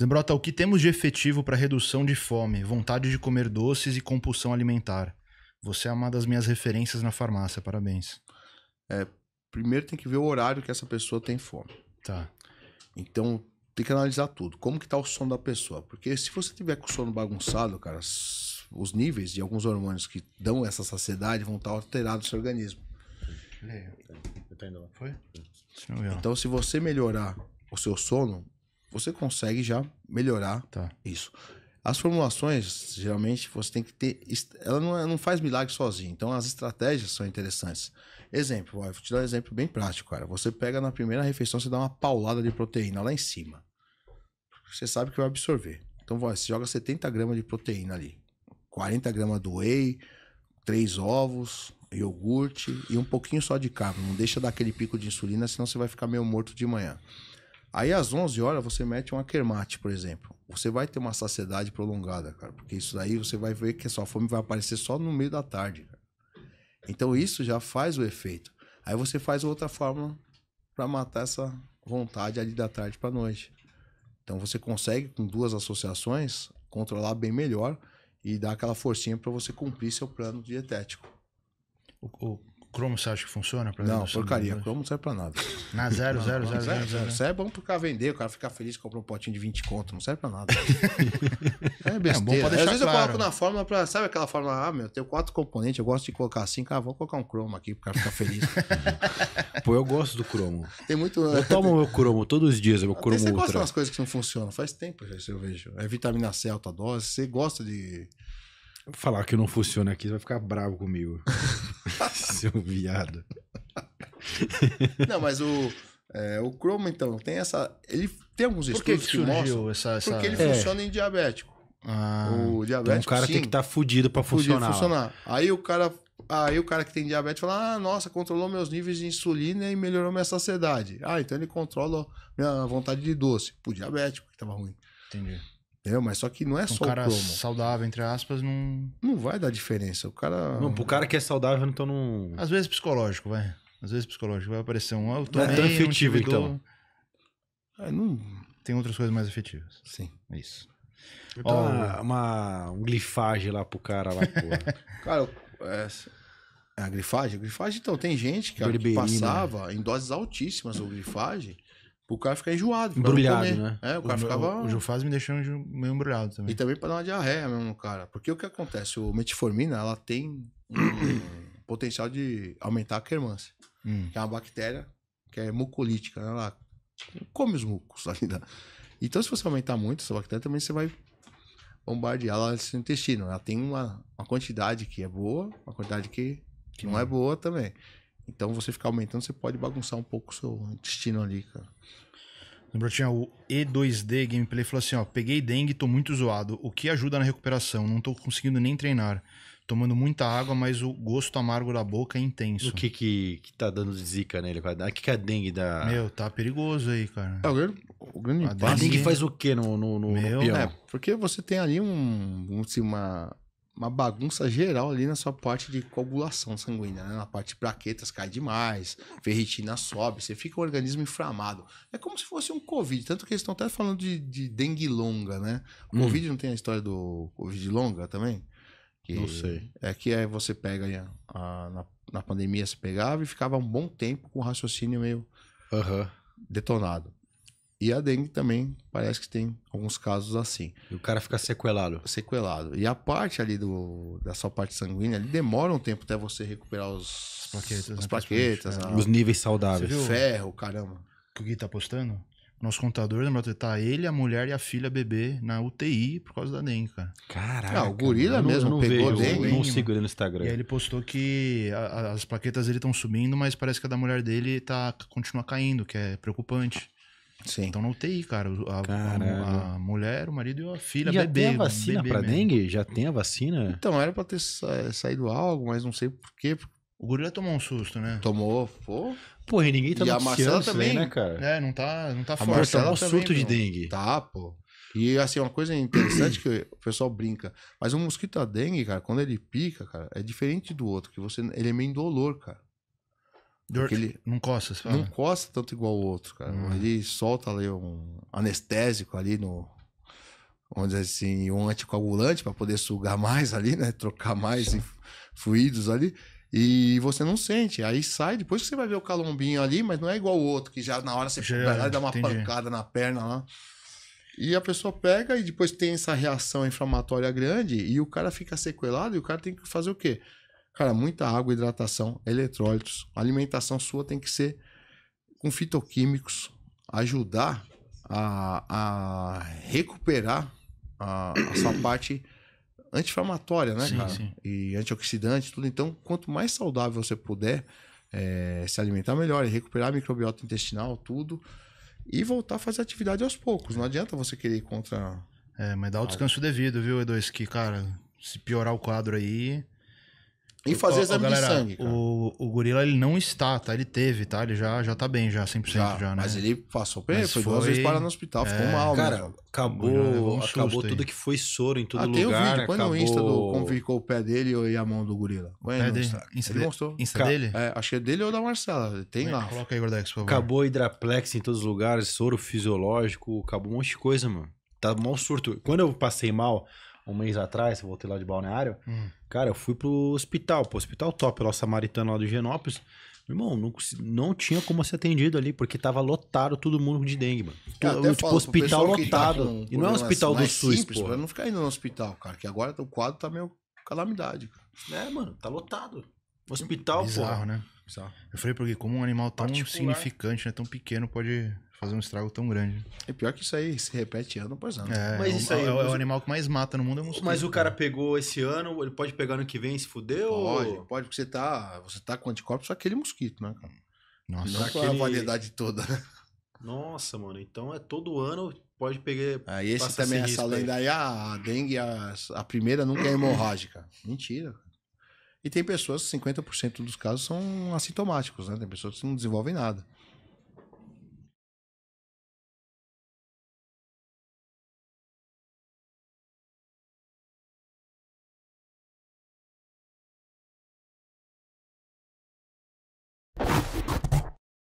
Zambrota, o que temos de efetivo para redução de fome, vontade de comer doces e compulsão alimentar? Você é uma das minhas referências na farmácia, parabéns. É, primeiro tem que ver o horário que essa pessoa tem fome. Tá. Então, tem que analisar tudo. Como que tá o sono da pessoa? Porque se você tiver com sono bagunçado, cara, os níveis de alguns hormônios que dão essa saciedade vão estar tá alterados no seu organismo. Foi? Tá então, se você melhorar o seu sono, você consegue já melhorar tá. isso. As formulações, geralmente, você tem que ter. Ela não, é, não faz milagre sozinha, então as estratégias são interessantes. Exemplo, ó, vou te dar um exemplo bem prático, cara. Você pega na primeira refeição, você dá uma paulada de proteína lá em cima. Você sabe que vai absorver. Então, você joga 70 gramas de proteína ali. 40 gramas do whey, 3 ovos, iogurte e um pouquinho só de carbo. Não deixa dar aquele pico de insulina, senão você vai ficar meio morto de manhã. Aí às 11 horas você mete um Akermate, por exemplo. Você vai ter uma saciedade prolongada, cara, porque isso daí você vai ver que a sua fome vai aparecer só no meio da tarde. Cara. Então isso já faz o efeito. Aí você faz outra fórmula para matar essa vontade ali da tarde para noite. Então você consegue com duas associações controlar bem melhor e dar aquela forcinha para você cumprir seu plano dietético. O, o, Chrome você acha que funciona? não, assim, porcaria. Chrome não serve pra nada. Na 0000. 0, Isso é bom pro cara vender, o cara ficar feliz que comprou um potinho de 20 conto. Não serve pra nada. é besteira. É bom Às vezes eu coloco na fórmula pra... Sabe aquela fórmula? Ah, meu, eu tenho quatro componentes, eu gosto de colocar assim. Cara, vou colocar um cromo aqui pro cara ficar feliz. Pô, eu gosto do cromo. Tem muito... Eu né? tomo meu cromo todos os dias, meu cromo Você gosta das coisas que não funcionam. Faz tempo já isso eu vejo. É vitamina C alta dose. Você gosta de Falar que não funciona aqui, você vai ficar bravo comigo. Seu viado. Não, mas o, é, o Chroma, então, tem essa. Ele tem alguns Por que estudos que, mostram. Essa, essa... Porque ele é. funciona em diabético. Ah, o diabético. Então o cara sim, tem que estar tá fudido pra funcionar. funcionar. Aí o cara. Aí o cara que tem diabetes fala: Ah, nossa, controlou meus níveis de insulina e melhorou minha saciedade. Ah, então ele controla minha vontade de doce. Pro diabético que tava ruim. Entendi. Entendeu? É, mas só que não é um só cara o saudável, entre aspas, não. Não vai dar diferença. O cara. Não, pro cara que é saudável, então não. Às vezes psicológico, vai. Às vezes psicológico. Vai aparecer um. Ah, não é tão efetivo, então. É, não... Tem outras coisas mais efetivas. Sim. é Isso. Então, Ó, uma, uma um glifagem lá pro cara lá, porra. cara, é, é a grifagem? A grifagem, então, tem gente que passava em doses altíssimas o grifagem o cara fica enjoado. embrulhado, né? É, o cara o, ficava. O, o Jufaz me deixou meio embrulhado também. E também pra dar uma diarreia mesmo, cara. Porque o que acontece? O metformina, ela tem um potencial de aumentar a quermância. Hum. Que é uma bactéria que é mucolítica, né? Ela come os mucos ali. Né? Então, se você aumentar muito essa bactéria, também você vai bombardear ela no seu intestino. Ela tem uma, uma quantidade que é boa, uma quantidade que, que não é, é. boa também. Então você ficar aumentando, você pode bagunçar um pouco o seu intestino ali, cara. Lembrou, tinha o E2D Gameplay falou assim: ó, peguei dengue, tô muito zoado. O que ajuda na recuperação? Não tô conseguindo nem treinar. Tomando muita água, mas o gosto amargo da boca é intenso. O que que, que tá dando zica nele? O que que é a dengue dá? Meu, tá perigoso aí, cara. É, o grande, o grande a, dengue... faz o quê no, no, no, Meu, no É, porque você tem ali um, assim, uma uma bagunça geral ali na sua parte de coagulação sanguínea, né? Na parte de plaquetas cai demais, ferritina sobe, você fica o organismo inflamado. É como se fosse um Covid, tanto que eles estão até falando de, de dengue longa, né? O hum. Covid não tem a história do Covid longa também? Que não sei. É que aí você pega a, a, na, na pandemia, se pegava e ficava um bom tempo com o raciocínio meio uhum. detonado. E a dengue também parece que tem alguns casos assim. E o cara fica sequelado. Sequelado. E a parte ali do, da sua parte sanguínea, ele demora um tempo até você recuperar os, as plaquetas. Né, as plaquetas é. Os níveis saudáveis. Ferro, caramba. Que o Gui tá postando? Nosso contador, lembra? Tá ele, a mulher e a filha bebê na UTI por causa da dengue, cara. Caraca. Ah, o gorila mesmo não, pegou vejo, dengue. Eu não sigo ele no Instagram. E aí ele postou que a, as plaquetas dele estão subindo, mas parece que a da mulher dele tá, continua caindo, que é preocupante. Sim. Então não tem, cara. A, a, mulher, o marido e a filha, já bebê. Já tem a vacina para dengue? Já tem a vacina? Então, era para ter saído algo, mas não sei por quê. O gorila tomou um susto, né? Tomou, pô. Porra, e ninguém tá e a Marcela também, aí, né, cara? É, não tá, não tá a forte. Marcela tá um surto de dengue. Tá, pô. E assim, uma coisa interessante que o pessoal brinca, mas um mosquito da dengue, cara, quando ele pica, cara, é diferente do outro, que você ele é meio indolor, cara. Dirt, ele não coça, Não coça tanto igual o outro, cara. Hum. Ele solta ali um anestésico ali no. Vamos dizer assim, um anticoagulante para poder sugar mais ali, né? Trocar mais fluidos ali. E você não sente. Aí sai, depois você vai ver o calombinho ali, mas não é igual o outro, que já na hora você já, lá, dá uma entendi. pancada na perna lá. E a pessoa pega e depois tem essa reação inflamatória grande e o cara fica sequelado e o cara tem que fazer o quê? Cara, muita água, hidratação, eletrólitos. A alimentação sua tem que ser com fitoquímicos, ajudar a, a recuperar a, a sua parte anti-inflamatória, né, sim, cara? Sim. E antioxidante, tudo. Então, quanto mais saudável você puder é, se alimentar melhor e recuperar a microbiota intestinal, tudo. E voltar a fazer atividade aos poucos. Não adianta você querer ir contra. É, mas dá o descanso devido, viu, E2? Que, cara, se piorar o quadro aí, e fazer ó, exame galera, de sangue. Cara. O, o gorila, ele não está, tá? Ele teve, tá? Ele já, já tá bem, já, 100% já, já né? Mas ele passou bem, foi, foi duas vezes parar no hospital, é... ficou mal. Cara, acabou, um acabou tudo que foi soro em todo ah, lugar. Tem um vídeo, põe acabou... no Insta do, como ficou o pé dele e a mão do gorila. Põe no Insta. Insta ele mostrou. Insta Ca... dele? É, acho que é dele ou da Marcela. Tem lá. Coloca aí, Gordex, por favor. Acabou hidraplex em todos os lugares, soro fisiológico, acabou um monte de coisa, mano. Tá mal surto. Quando eu passei mal, um mês atrás, eu voltei lá de balneário. Hum. Cara, eu fui pro hospital, pro hospital top, lá Samaritano lá do Genópolis. Irmão, não, não tinha como ser atendido ali, porque tava lotado todo mundo de dengue, mano. Cara, eu, tipo, hospital tá lotado. Tá um e não é um hospital do SUS, pô. Pra não ficar indo no hospital, cara, que agora o quadro tá meio calamidade. Cara. É, mano, tá lotado. Hospital, pô. Bizarro, pô. né? Bizarro. Eu falei, porque como um animal tão Particular. significante, né, tão pequeno, pode fazer um estrago tão grande. Né? É pior que isso aí se repete ano após ano. É, mas é isso aí, é, o, é o animal que mais mata no mundo é o mosquito. Mas o cara, cara. Né? pegou esse ano, ele pode pegar ano que vem se fudeu? Pode, ou... pode, porque você tá, você tá com anticorpos só aquele mosquito, né, cara? Nossa, Não aquele... a variedade toda, né? Nossa, mano, então é todo ano pode pegar. Ah, esse também, é essa lenda aí, ah, a dengue, a, a primeira nunca é hemorrágica. Mentira, cara. E tem pessoas, 50% dos casos são assintomáticos, né? Tem pessoas que não desenvolvem nada.